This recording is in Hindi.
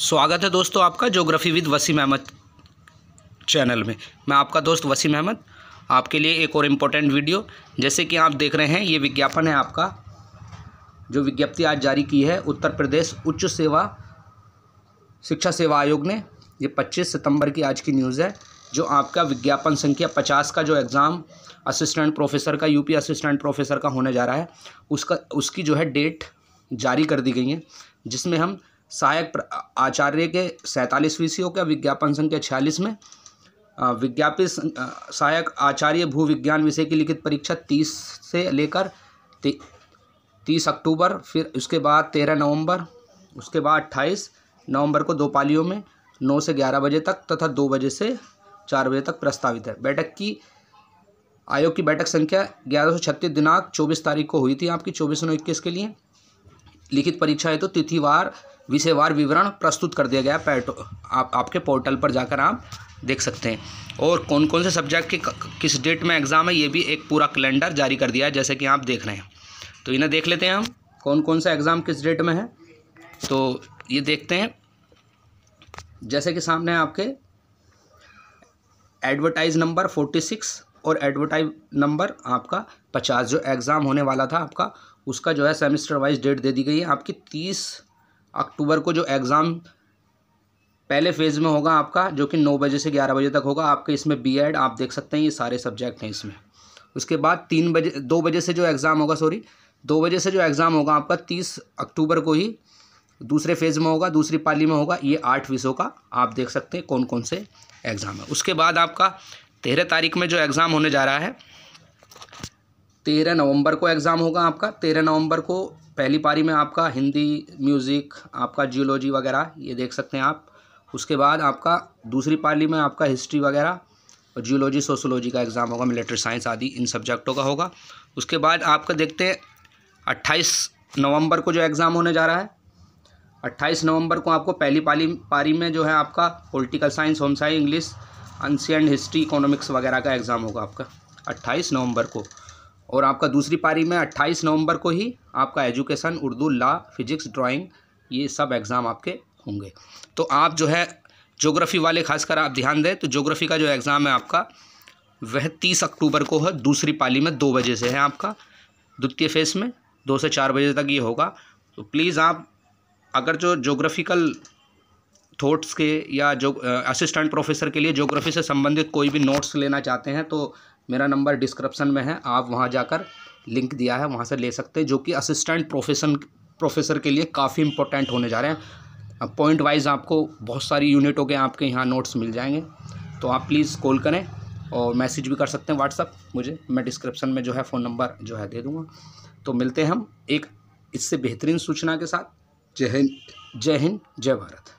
स्वागत है दोस्तों आपका geography with Waseem Ahmad channel में मैं आपका दोस्त वसीम अहमद आपके लिए एक और इम्पोर्टेंट वीडियो जैसे कि आप देख रहे हैं ये विज्ञापन है आपका जो विज्ञप्ति आज जारी की है उत्तर प्रदेश उच्च सेवा शिक्षा सेवा आयोग ने ये 25 सितंबर की आज की न्यूज़ है जो आपका विज्ञापन संख्या पचास का जो एग्ज़ाम असिस्टेंट प्रोफेसर का यूपी असिस्टेंट प्रोफेसर का होने जा रहा है उसका उसकी जो है डेट जारी कर दी गई है जिसमें हम सहायक आचार्य के सैंतालीसवीं विषयों होकर विज्ञापन संख्या छियालीस में विज्ञापित सहायक आचार्य भू विज्ञान विषय की लिखित परीक्षा तीस से लेकर तीस अक्टूबर फिर उसके बाद तेरह नवंबर उसके बाद अट्ठाईस नवंबर को दो पालियों में नौ से ग्यारह बजे तक तथा दो बजे से चार बजे तक प्रस्तावित है बैठक की आयोग की बैठक संख्या ग्यारह सौ छत्तीस दिनांक चौबीस तारीख को हुई थी आपकी चौबीस नौ इक्कीस के लिए लिखित परीक्षा है तो तिथिवार विषयवार विवरण प्रस्तुत कर दिया गया पैटो आप आपके पोर्टल पर जाकर आप देख सकते हैं और कौन कौन से सब्जेक्ट के किस डेट में एग्ज़ाम है ये भी एक पूरा कैलेंडर जारी कर दिया है जैसे कि आप देख रहे हैं तो इन्हें देख लेते हैं हम कौन कौन सा एग्ज़ाम किस डेट में है तो ये देखते हैं जैसे कि सामने आपके एडवर्टाइज नंबर फोर्टी सिक्स और एडवर्टाइज नंबर आपका पचास जो एग्ज़ाम होने वाला था आपका उसका जो है सेमेस्टर वाइज डेट दे दी गई है आपकी तीस अक्टूबर को जो एग्ज़ाम पहले फेज़ में होगा आपका जो कि नौ बजे से ग्यारह बजे तक होगा आपके इसमें बी एड आप देख सकते हैं ये सारे सब्जेक्ट हैं इसमें उसके बाद तीन बजे दो बजे से जो एग्ज़ाम होगा सॉरी दो बजे से जो एग्ज़ाम होगा आपका तीस अक्टूबर को ही दूसरे फेज़ में होगा दूसरी पाली में होगा ये आठ विषयों का आप देख सकते हैं कौन कौन से एग्ज़ाम है उसके बाद आपका तेरह तारीख में जो एग्ज़ाम होने जा रहा है तेरह नवंबर को एग्ज़ाम होगा आपका तेरह नवंबर को पहली पारी में आपका हिंदी म्यूज़िक आपका जियोलॉजी वगैरह ये देख सकते हैं आप उसके बाद आपका दूसरी पारी में आपका हिस्ट्री वगैरह और जियोलॉजी सोशोलॉजी का एग्ज़ाम होगा मिलिट्री साइंस आदि इन सब्जेक्टों का होगा उसके बाद आपका देखते हैं अट्ठाईस नवम्बर को जो एग्ज़ाम होने जा रहा है अट्ठाईस नवम्बर को आपको पहली पाली पारी में जो है आपका political science home science English and history economics वगैरह का एग्ज़ाम होगा आपका अट्ठाईस नवंबर को और आपका दूसरी पारी में 28 नवंबर को ही आपका education Urdu law physics drawing ये सब एग्ज़ाम आपके होंगे तो आप जो है जोग्राफ़ी वाले खासकर आप ध्यान दें तो जोग्राफ़ी का जो एग्ज़ाम है आपका वह तीस अक्टूबर को है दूसरी पाली में दो बजे से है आपका द्वितीय फेस में दो से चार बजे तक ये होगा तो प्लीज़ आप अगर जो जोग्राफ़िकल थॉट्स के या जो असिस्टेंट प्रोफेसर के लिए जोग्राफ़ी से संबंधित कोई भी नोट्स लेना चाहते हैं तो मेरा नंबर डिस्क्रिप्शन में है आप वहाँ जाकर लिंक दिया है वहाँ से ले सकते हैं जो कि असिस्टेंट प्रोफेशन प्रोफेसर के लिए काफ़ी इंपॉर्टेंट होने जा रहे हैं पॉइंट वाइज आपको बहुत सारी यूनिटों के आपके यहाँ नोट्स मिल जाएंगे तो आप प्लीज़ कॉल करें और मैसेज भी कर सकते हैं व्हाट्सअप मुझे मैं डिस्क्रिप्शन में जो है फ़ोन नंबर जो है दे दूँगा तो मिलते हैं हम एक इससे बेहतरीन सूचना के साथ जय हिंद जय हिंद जय भारत